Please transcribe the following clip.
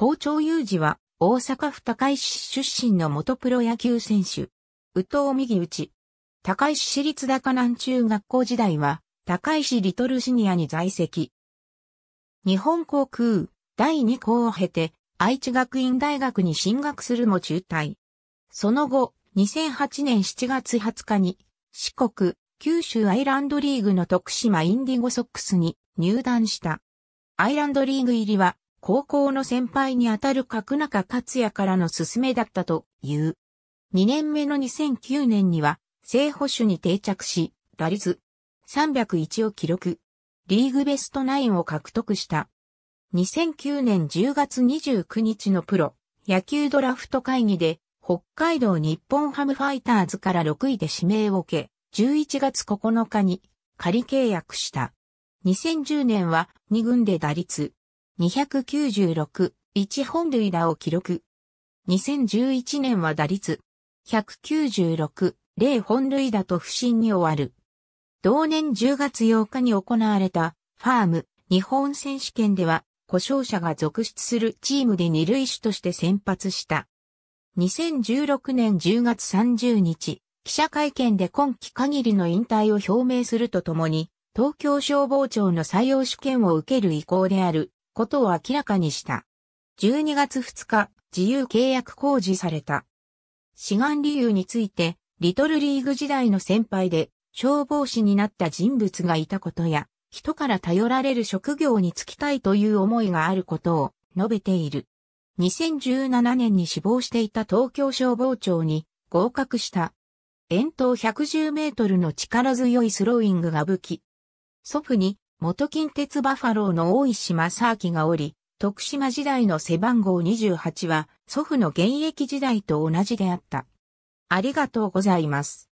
校長有事は、大阪府高石市出身の元プロ野球選手。宇藤右内。高石市立高南中学校時代は、高石リトルシニアに在籍。日本航空、第2校を経て、愛知学院大学に進学するも中退。その後、2008年7月20日に、四国、九州アイランドリーグの徳島インディゴソックスに入団した。アイランドリーグ入りは高校の先輩にあたる角中克也からの勧めだったという。2年目の2009年には、正捕手に定着し、打率301を記録。リーグベスト9を獲得した。2009年10月29日のプロ野球ドラフト会議で北海道日本ハムファイターズから6位で指名を受け、11月9日に仮契約した。2010年は2軍で打率296、1本塁打を記録。2011年は打率196、0本塁打と不振に終わる。同年10月8日に行われたファーム日本選手権では故障者が続出するチームで二塁手として先発した。2016年10月30日、記者会見で今季限りの引退を表明するとともに、東京消防庁の採用試験を受ける意向であることを明らかにした。12月2日、自由契約公示された。志願理由について、リトルリーグ時代の先輩で、消防士になった人物がいたことや、人から頼られる職業に就きたいという思いがあることを述べている。2017年に死亡していた東京消防庁に合格した。遠投110メートルの力強いスローイングが武器。祖父に元近鉄バファローの大石正明がおり、徳島時代の背番号28は祖父の現役時代と同じであった。ありがとうございます。